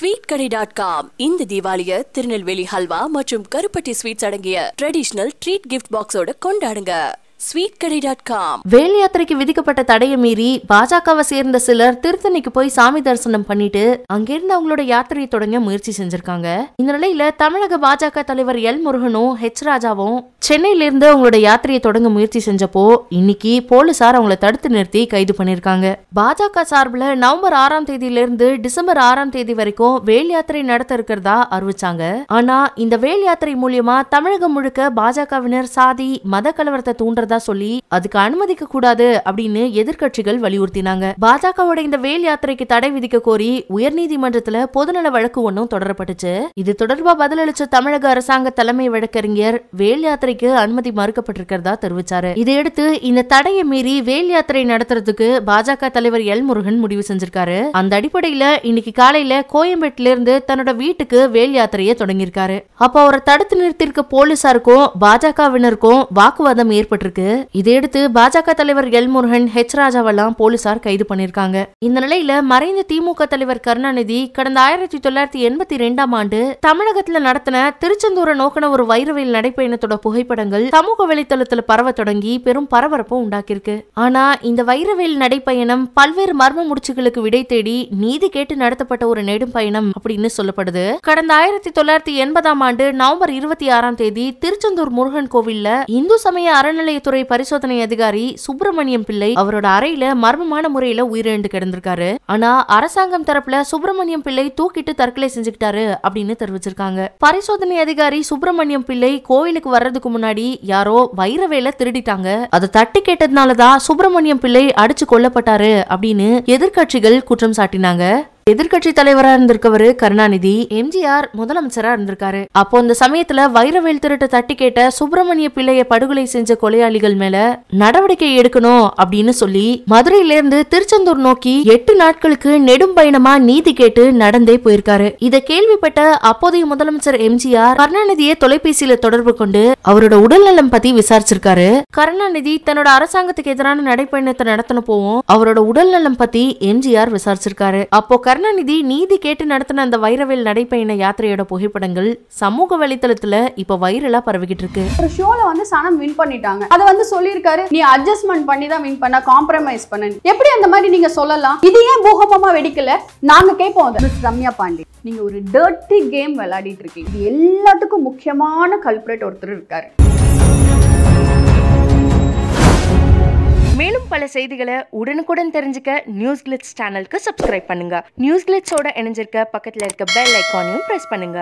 sweet கடை dot com இந்த தீபாவளிய திருநெல்வேலி ஹல்வா மற்றும் கருப்பட்டி ஸ்வீட்ஸ் அடங்கிய ட்ரெடிஷனல் ட்ரீட் கிஃப்ட் பாக்ஸோட கொண்டாடுங்க ஸ்வீட் கடை டாட் காம் வேல் யாத்திரைக்கு விதிக்கப்பட்ட தடையை மீறி பாஜகவை சேர்ந்த சிலர் திருத்தணிக்கு போய் சாமி தரிசனம் பண்ணிட்டு அங்கிருந்து அவங்களோட யாத்திரையை தொடங்க முயற்சி செஞ்சிருக்காங்க இந்த நிலையில தமிழக பாஜக தலைவர் எல் முருகனும் ஹெச் ராஜாவும் சென்னையில இருந்து அவங்களோட யாத்திரையை தொடங்க முயற்சி செஞ்சப்போ இன்னைக்கு போலீசார் அவங்கள தடுத்து நிறுத்தி கைது பண்ணிருக்காங்க பாஜக சார்பில் நவம்பர் ஆறாம் தேதியிலிருந்து இருந்து டிசம்பர் ஆறாம் தேதி வரைக்கும் வேல் யாத்திரை நடத்த இருக்கிறதா அறிவிச்சாங்க ஆனா இந்த வேல் யாத்திரை மூலியமா தமிழகம் முழுக்க பாஜகவினர் சாதி மத கலவரத்தை தூண்டுறது நடக்கிறதா சொல்லி அதுக்கு அனுமதிக்க கூடாது அப்படின்னு எதிர்கட்சிகள் வலியுறுத்தினாங்க பாஜகவோட இந்த வேல் யாத்திரைக்கு தடை விதிக்க கோரி உயர்நீதிமன்றத்துல பொதுநல வழக்கு ஒன்றும் தொடரப்பட்டுச்சு இது தொடர்பா பதிலளிச்ச தமிழக அரசாங்க தலைமை வழக்கறிஞர் வேல் யாத்திரைக்கு அனுமதி மறுக்கப்பட்டிருக்கிறதா தெரிவிச்சாரு இதையடுத்து இந்த தடையை மீறி வேல் யாத்திரை நடத்துறதுக்கு பாஜக தலைவர் எல் முருகன் முடிவு செஞ்சிருக்காரு அந்த அடிப்படையில இன்னைக்கு காலையில கோயம்பேட்டில இருந்து தன்னோட வீட்டுக்கு வேல் யாத்திரையை தொடங்கியிருக்காரு அப்போ அவரை தடுத்து நிறுத்திருக்க போலீசாருக்கும் பாஜகவினருக்கும் வாக்குவாதம் ஏற்பட்டிருக்கு இருக்கு இதையடுத்து பாஜக தலைவர் எல் முருகன் ஹெச் ராஜாவெல்லாம் போலீசார் கைது பண்ணிருக்காங்க இந்த நிலையில மறைந்த திமுக தலைவர் கருணாநிதி கடந்த ஆயிரத்தி தொள்ளாயிரத்தி எண்பத்தி ரெண்டாம் ஆண்டு தமிழகத்துல நடத்தின திருச்செந்தூர நோக்கின ஒரு வைரவையில் நடைப்பயணத்தோட புகைப்படங்கள் சமூக வலைதளத்துல பரவ தொடங்கி பெரும் பரபரப்பு உண்டாக்கியிருக்கு ஆனா இந்த வைரவேல் நடைப்பயணம் பல்வேறு மர்ம முடிச்சுகளுக்கு விடை தேடி நீதி கேட்டு நடத்தப்பட்ட ஒரு நெடும் பயணம் அப்படின்னு சொல்லப்படுது கடந்த ஆயிரத்தி தொள்ளாயிரத்தி எண்பதாம் ஆண்டு நவம்பர் இருபத்தி ஆறாம் தேதி திருச்செந்தூர் முருகன் கோவில்ல இந்து சமய அறநிலையத்துறை காவல்துறை பரிசோதனை அதிகாரி சுப்பிரமணியம் பிள்ளை அவரோட அறையில மர்மமான முறையில உயிரிழந்து கிடந்திருக்காரு ஆனா அரசாங்கம் தரப்புல சுப்பிரமணியம் பிள்ளை தூக்கிட்டு தற்கொலை செஞ்சுக்கிட்டாரு அப்படின்னு தெரிவிச்சிருக்காங்க பரிசோதனை அதிகாரி சுப்பிரமணியம் பிள்ளை கோயிலுக்கு வர்றதுக்கு முன்னாடி யாரோ வைர வேலை திருடிட்டாங்க அதை தட்டி கேட்டதுனாலதான் சுப்பிரமணியம் பிள்ளை அடிச்சு கொல்லப்பட்டாரு அப்படின்னு எதிர்கட்சிகள் குற்றம் சாட்டினாங்க எதிர்கட்சி தலைவரா இருந்திருக்கவரு கருணாநிதி எம்ஜிஆர் முதலமைச்சரா இருந்திருக்காரு அப்போ அந்த சமயத்துல வைரவேல் திருட்டு தட்டி கேட்ட சுப்பிரமணிய பிள்ளைய படுகொலை செஞ்ச கொலையாளிகள் மேல நடவடிக்கை எடுக்கணும் அப்படின்னு சொல்லி மதுரையில இருந்து திருச்செந்தூர் நோக்கி எட்டு நாட்களுக்கு நெடும் பயணமா நீதி கேட்டு நடந்தே போயிருக்காரு இத கேள்விப்பட்ட அப்போதைய முதலமைச்சர் எம்ஜிஆர் கருணாநிதியை தொலைபேசியில தொடர்பு கொண்டு அவரோட உடல்நலம் பத்தி விசாரிச்சிருக்காரு கருணாநிதி தன்னோட அரசாங்கத்துக்கு எதிரான நடைப்பயணத்தை நடத்தணும் போவோம் அவரோட உடல்நலம் பத்தி எம்ஜிஆர் விசாரிச்சிருக்காரு அப்போ கருணாநிதி நீதி கேட்டு நடத்தின அந்த வைரவேல் நடைப்பயண யாத்திரையோட புகைப்படங்கள் சமூக வலைதளத்துல இப்ப வைரலா பரவிக்கிட்டு இருக்கு ஒரு ஷோல வந்து சனம் வின் பண்ணிட்டாங்க அதை வந்து சொல்லியிருக்காரு நீ அட்ஜஸ்ட்மெண்ட் பண்ணி தான் வின் பண்ண காம்ப்ரமைஸ் பண்ண எப்படி அந்த மாதிரி நீங்க சொல்லலாம் இது ஏன் பூகம்பமா வெடிக்கல நாங்க கேட்போம் ரம்யா பாண்டி நீங்க ஒரு டர்ட்டி கேம் விளையாடிட்டு இருக்கீங்க இது எல்லாத்துக்கும் முக்கியமான கல்பரேட் ஒருத்தர் இருக்காரு பல செய்திகளை உடனுக்குடன் தெரிஞ்சுக்க நியூஸ் கிளிட்ஸ் சேனலுக்கு சப்ஸ்கிரைப் பண்ணுங்க நியூஸ் கிளிட்ஸோட இணைஞ்சிருக்க பக்கத்தில் இருக்க பெல் ஐக்கானையும் ப்ரெஸ் பண்ணுங்க